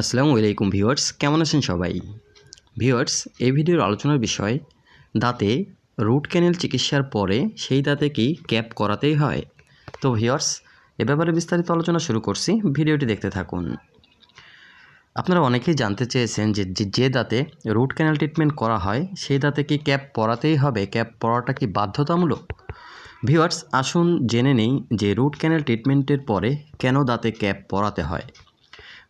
আসসালামু আলাইকুম ভিউয়ার্স কেমন আছেন সবাই ভিউয়ার্স এই ভিডিওর আলোচনার বিষয় দাঁতে রুট ক্যানেল চিকিৎসার পরে সেই দাঁতে কি ক্যাপ করাতেই হয় তো ভিউয়ার্স এ ব্যাপারে বিস্তারিত আলোচনা শুরু করছি ভিডিওটি দেখতে থাকুন আপনারা অনেকেই জানতে চেয়েছেন যে যে দাঁতে রুট ক্যানেল ট্রিটমেন্ট করা হয় সেই দাঁতে কি ক্যাপ পরাতেই হবে ক্যাপ পরাটা কি বাধ্যতামূলক ভিউয়ার্স আসুন জেনে নেই যে রুট ক্যানেল ট্রিটমেন্টের পরে কেন দাঁতে ক্যাপ পরাতে হয়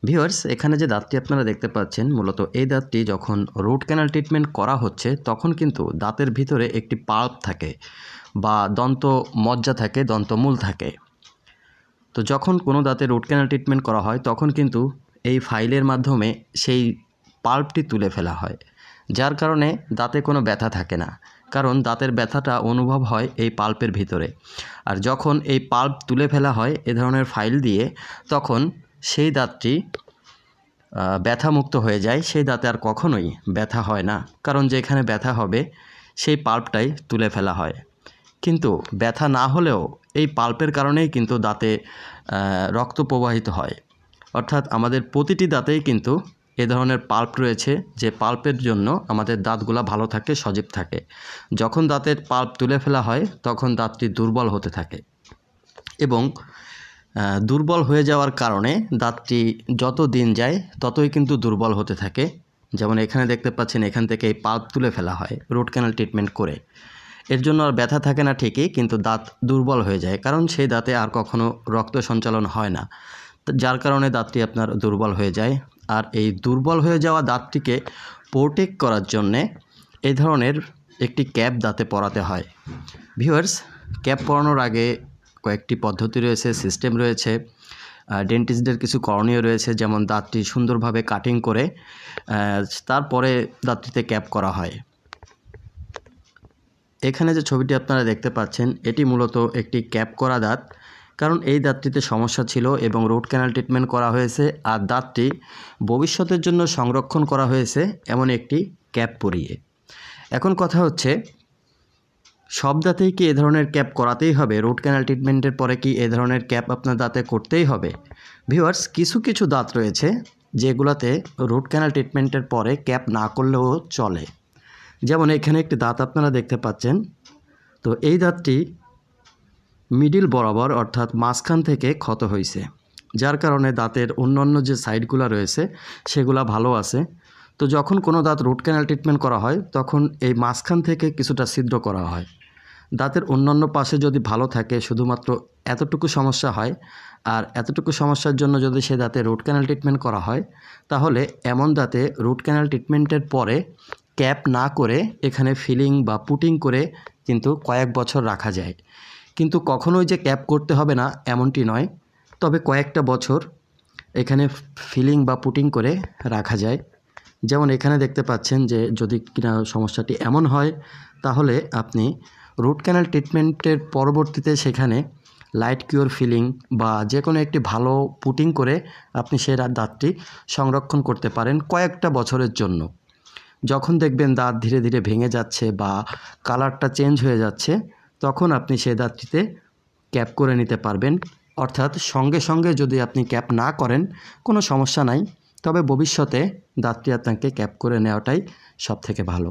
ভিওয়ার্স এখানে যে দাঁতটি আপনারা দেখতে পাচ্ছেন মূলত এই দাঁতটি যখন রুট ক্যানাল ট্রিটমেন্ট করা হচ্ছে তখন কিন্তু দাঁতের ভিতরে একটি পাল্প থাকে বা দন্ত মজ্জা থাকে দন্তমূল থাকে তো যখন কোনো দাঁতে রুট ক্যানাল ট্রিটমেন্ট করা হয় তখন কিন্তু এই ফাইলের মাধ্যমে সেই পাল্পটি তুলে ফেলা হয় যার কারণে দাঁতে কোনো ব্যথা থাকে না কারণ দাঁতের ব্যথাটা অনুভব হয় এই পাল্পের ভিতরে আর যখন এই পাল্প তুলে ফেলা হয় এ ধরনের ফাইল দিয়ে তখন সেই দাঁতটি ব্যথামুক্ত হয়ে যায় সেই দাঁতে আর কখনোই ব্যথা হয় না কারণ যেখানে ব্যথা হবে সেই পাল্পটাই তুলে ফেলা হয় কিন্তু ব্যথা না হলেও এই পাল্পের কারণেই কিন্তু দাঁতে রক্ত প্রবাহিত হয় অর্থাৎ আমাদের প্রতিটি দাঁতেই কিন্তু এ ধরনের পাল্প রয়েছে যে পাল্পের জন্য আমাদের দাঁতগুলা ভালো থাকে সজীব থাকে যখন দাঁতের পাল্প তুলে ফেলা হয় তখন দাঁতটি দুর্বল হতে থাকে এবং দুর্বল হয়ে যাওয়ার কারণে দাঁতটি যত দিন যায় ততই কিন্তু দুর্বল হতে থাকে যেমন এখানে দেখতে পাচ্ছেন এখান থেকে এই পাল্প তুলে ফেলা হয় রুট ক্যানাল ট্রিটমেন্ট করে এর জন্য আর ব্যথা থাকে না ঠিকই কিন্তু দাঁত দুর্বল হয়ে যায় কারণ সেই দাঁতে আর কখনো রক্ত সঞ্চালন হয় না যার কারণে দাঁতটি আপনার দুর্বল হয়ে যায় আর এই দুর্বল হয়ে যাওয়া দাঁতটিকে প্রোটেক্ট করার জন্যে এ ধরনের একটি ক্যাপ দাঁতে পরাতে হয় ভিউয়ার্স ক্যাপ পরানোর আগে কয়েকটি পদ্ধতি রয়েছে সিস্টেম রয়েছে ডেন্টিস্টদের কিছু করণীয় রয়েছে যেমন দাঁতটি সুন্দরভাবে কাটিং করে তারপরে দাঁতটিতে ক্যাপ করা হয় এখানে যে ছবিটি আপনারা দেখতে পাচ্ছেন এটি মূলত একটি ক্যাপ করা দাঁত কারণ এই দাঁতটিতে সমস্যা ছিল এবং রুট ক্যানাল ট্রিটমেন্ট করা হয়েছে আর দাঁতটি ভবিষ্যতের জন্য সংরক্ষণ করা হয়েছে এমন একটি ক্যাপ পরিয়ে এখন কথা হচ্ছে সব দাঁতেই কি এ ধরনের ক্যাপ করাতেই হবে রুট ক্যানাল ট্রিটমেন্টের পরে কি এ ধরনের ক্যাপ আপনার দাঁতে করতেই হবে ভিউয়ার্স কিছু কিছু দাঁত রয়েছে যেগুলোতে রুট ক্যানাল ট্রিটমেন্টের পরে ক্যাপ না করলেও চলে যেমন এখানে একটি দাঁত আপনারা দেখতে পাচ্ছেন তো এই দাঁতটি মিডিল বরাবর অর্থাৎ মাঝখান থেকে ক্ষত হয়েছে যার কারণে দাঁতের অন্যান্য যে সাইডগুলো রয়েছে সেগুলো ভালো আছে তো যখন কোনো দাঁত রুট ক্যানাল ট্রিটমেন্ট করা হয় তখন এই মাঝখান থেকে কিছুটা ছিদ্র করা হয় দাঁতের অন্যান্য পাশে যদি ভালো থাকে শুধুমাত্র এতটুকু সমস্যা হয় আর এতটুকু সমস্যার জন্য যদি সে দাঁতে রুট ক্যানাল ট্রিটমেন্ট করা হয় তাহলে এমন দাঁতে রুট ক্যানাল ট্রিটমেন্টের পরে ক্যাপ না করে এখানে ফিলিং বা পুটিং করে কিন্তু কয়েক বছর রাখা যায় কিন্তু কখনোই যে ক্যাপ করতে হবে না এমনটি নয় তবে কয়েকটা বছর এখানে ফিলিং বা পুটিং করে রাখা যায় যেমন এখানে দেখতে পাচ্ছেন যে যদি কিনা সমস্যাটি এমন হয় তাহলে আপনি রুট ক্যানাল ট্রিটমেন্টের পরবর্তীতে সেখানে লাইট কিওর ফিলিং বা যে কোনো একটি ভালো পুটিং করে আপনি সেই দাঁতটি সংরক্ষণ করতে পারেন কয়েকটা বছরের জন্য যখন দেখবেন দাঁত ধীরে ধীরে ভেঙে যাচ্ছে বা কালারটা চেঞ্জ হয়ে যাচ্ছে তখন আপনি সেই দাঁতটিতে ক্যাপ করে নিতে পারবেন অর্থাৎ সঙ্গে সঙ্গে যদি আপনি ক্যাপ না করেন কোনো সমস্যা নাই তবে ভবিষ্যতে দাঁতটি আপনাকে ক্যাপ করে নেওয়াটাই সবথেকে ভালো